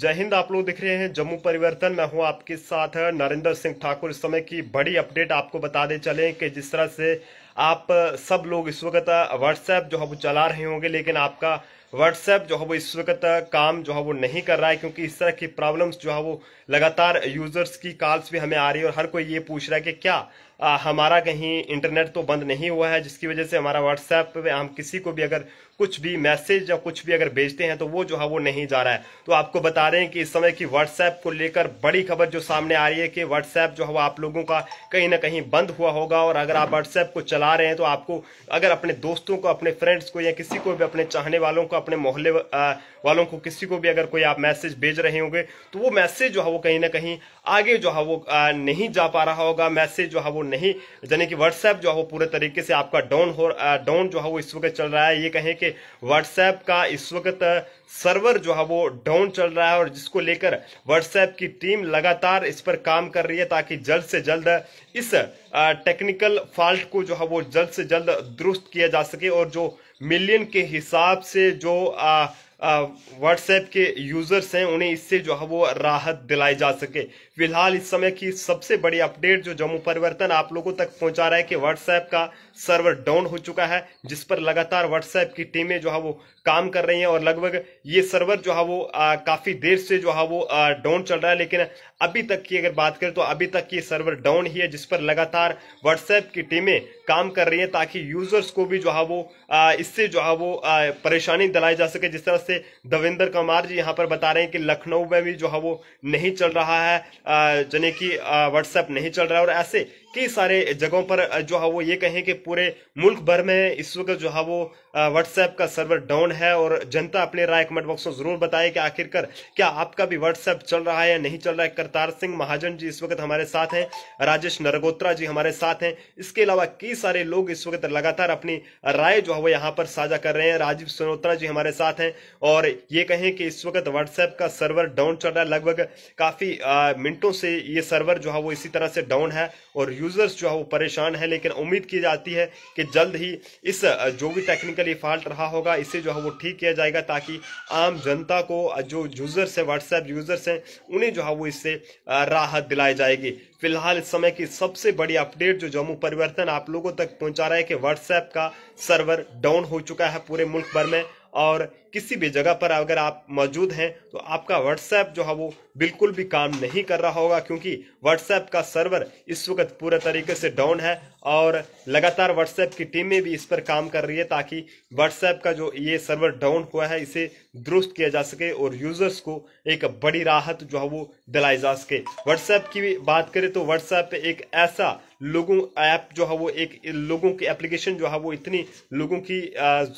जय हिंद आप लोग देख रहे हैं जम्मू परिवर्तन मैं हूं आपके साथ नरेंद्र सिंह ठाकुर इस समय की बड़ी अपडेट आपको बता दे चले कि जिस तरह से आप सब लोग इस वक्त व्हाट्सएप जो है वो चला रहे होंगे लेकिन आपका व्हाट्सएप जो है वो इस वक्त काम जो है वो नहीं कर रहा है क्योंकि इस तरह की प्रॉब्लम्स जो है वो लगातार यूजर्स की कॉल्स भी हमें आ रही है और हर कोई ये पूछ रहा है कि क्या आ, हमारा कहीं इंटरनेट तो बंद नहीं हुआ है जिसकी वजह से हमारा व्हाट्सएप पे हम किसी को भी अगर कुछ भी मैसेज या कुछ भी अगर भेजते हैं तो वो जो है वो नहीं जा रहा है तो आपको बता रहे हैं कि इस समय की व्हाट्सएप को लेकर बड़ी खबर जो सामने आ रही है कि व्हाट्सएप जो है वो आप लोगों का कहीं ना कहीं बंद हुआ होगा और अगर आप व्हाट्सएप को चला चला रहे हैं तो आपको अगर अपने दोस्तों को अपने फ्रेंड्स को या किसी को भी अपने चाहने वालों को अपने मोहल्ले वालों को किसी को भी अगर कोई आप मैसेज भेज रहे होंगे तो वो मैसेज जो है वो कहीं ना कहीं आगे जो है वो नहीं जा पा रहा होगा मैसेज जो है वो नहीं यानी कि व्हाट्सएप जो है वो पूरे तरीके से आपका डाउन हो डाउन जो है वो इस वक्त चल रहा है ये कहें कि व्हाट्सएप का इस वक्त सर्वर जो है वो डाउन चल रहा है और जिसको लेकर व्हाट्सएप की टीम लगातार इस पर काम कर रही है ताकि जल्द से जल्द इस टेक्निकल फॉल्ट को जो है वो जल्द से जल्द दुरुस्त किया जा सके और जो मिलियन के हिसाब से जो आ, व्हाट्सएप के यूज़र्स हैं उन्हें इससे जो है वो राहत दिलाई जा सके फिलहाल इस समय की सबसे बड़ी अपडेट जो जम्मू परिवर्तन आप लोगों तक पहुंचा रहा है कि व्हाट्सएप का सर्वर डाउन हो चुका है जिस पर लगातार व्हाट्सएप की टीमें जो है वो काम कर रही हैं और लगभग ये सर्वर जो है वो काफ़ी देर से जो है वो डाउन चल रहा है लेकिन अभी तक की अगर बात करें तो अभी तक ये सर्वर डाउन ही है जिस पर लगातार व्हाट्सएप की टीमें काम कर रही हैं ताकि यूज़र्स को भी जो है वो इससे जो है वो परेशानी दिलाई जा सके जिस तरह से से दविंदर कुमार जी यहाँ पर बता रहे हैं कि लखनऊ में भी जो है वो नहीं चल रहा है यानी कि व्हाट्सएप नहीं चल रहा है और ऐसे कई सारे जगहों पर जो है वो ये कहें कि पूरे मुल्क भर में इस वक्त जो है वो व्हाट्सएप का सर्वर डाउन है और जनता अपने राय कमेंट बॉक्स में जरूर बताए कि आखिरकार क्या आपका भी व्हाट्सएप चल रहा है या नहीं चल रहा है करतार सिंह महाजन जी इस वक्त हमारे साथ हैं राजेश नरगोत्रा जी हमारे साथ हैं इसके अलावा कई सारे लोग इस वक्त लगातार अपनी राय जो है वो यहाँ पर साझा कर रहे हैं राजीव सनोत्रा जी हमारे साथ हैं और ये कहें कि इस वक्त व्हाट्सएप का सर्वर डाउन चल रहा है लगभग काफी मिनटों से ये सर्वर जो है वो इसी तरह से डाउन है और यूजर्स जो है वो परेशान है लेकिन उम्मीद की जाती है कि जल्द ही इस जो भी टेक्निकली फॉल्ट रहा होगा इसे जो है वो ठीक किया जाएगा ताकि आम जनता को जो यूजर्स है व्हाट्सएप यूजर्स हैं उन्हें जो है वो इससे राहत दिलाई जाएगी फिलहाल इस समय की सबसे बड़ी अपडेट जो जम्मू परिवर्तन आप लोगों तक पहुंचा रहा है कि व्हाट्सएप का सर्वर डाउन हो चुका है पूरे मुल्क भर में और किसी भी जगह पर अगर आप मौजूद हैं तो आपका व्हाट्सएप जो है वो बिल्कुल भी काम नहीं कर रहा होगा क्योंकि व्हाट्सएप का सर्वर इस वक्त पूरे तरीके से डाउन है और लगातार व्हाट्सएप की टीमें भी इस पर काम कर रही है ताकि व्हाट्सएप का जो ये सर्वर डाउन हुआ है इसे दुरुस्त किया जा सके और यूजर्स को एक बड़ी राहत जो है वो दिलाई जा सके व्हाट्सएप की बात करें तो व्हाट्सएप एक ऐसा लोगों ऐप जो है वो एक लोगों की एप्लीकेशन जो है वो इतनी लोगों की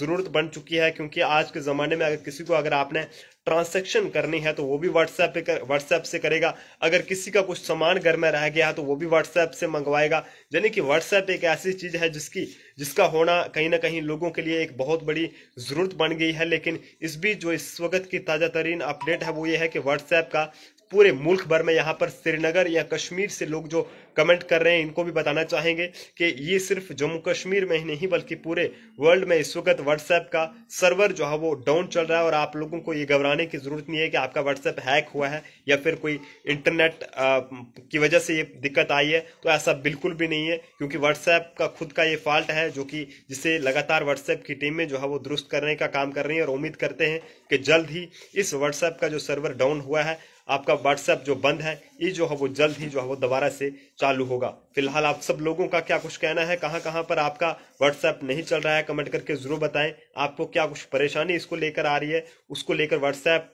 ज़रूरत बन चुकी है क्योंकि आज के ज़माने ज़माने में अगर किसी को अगर आपने ट्रांसैक्शन करनी है तो वो भी व्हाट्सएप पे कर व्हाट्सएप से करेगा अगर किसी का कुछ सामान घर में रह गया तो वो भी व्हाट्सएप से मंगवाएगा यानी कि व्हाट्सएप एक ऐसी चीज़ है जिसकी जिसका होना कहीं ना कहीं लोगों के लिए एक बहुत बड़ी ज़रूरत बन गई है लेकिन इस बीच जो इस वक्त की ताज़ा तरीन अपडेट है वो ये है कि व्हाट्सएप का पूरे मुल्क भर में यहाँ पर श्रीनगर या कश्मीर से लोग जो कमेंट कर रहे हैं इनको भी बताना चाहेंगे कि ये सिर्फ जम्मू कश्मीर में ही नहीं बल्कि पूरे वर्ल्ड में इस वक्त व्हाट्सएप का सर्वर जो है वो डाउन चल रहा है और आप लोगों को ये घबराने की जरूरत नहीं है कि आपका व्हाट्सएप हैक हुआ है या फिर कोई इंटरनेट की वजह से ये दिक्कत आई है तो ऐसा बिल्कुल भी नहीं है क्योंकि व्हाट्सएप का खुद का ये फॉल्ट है जो कि जिसे लगातार व्हाट्सएप की टीम में जो है वो दुरुस्त करने का काम कर रही है और उम्मीद करते हैं कि जल्द ही इस व्हाट्सएप का जो सर्वर डाउन हुआ है आपका व्हाट्सएप जो बंद है ये जो है वो जल्द ही जो है वो दोबारा से चालू होगा फिलहाल आप सब लोगों का क्या कुछ कहना है कहां कहां पर आपका व्हाट्सएप नहीं चल रहा है कमेंट करके ज़रूर बताएं आपको क्या कुछ परेशानी इसको लेकर आ रही है उसको लेकर व्हाट्सएप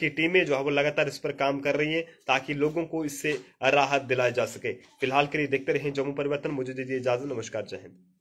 की टीमें जो है वो लगातार इस पर काम कर रही हैं ताकि लोगों को इससे राहत दिलाई जा सके फिलहाल के लिए देखते रहें जम्मू परिवर्तन मुझे दीजिए इजाज़त नमस्कार जय हिंद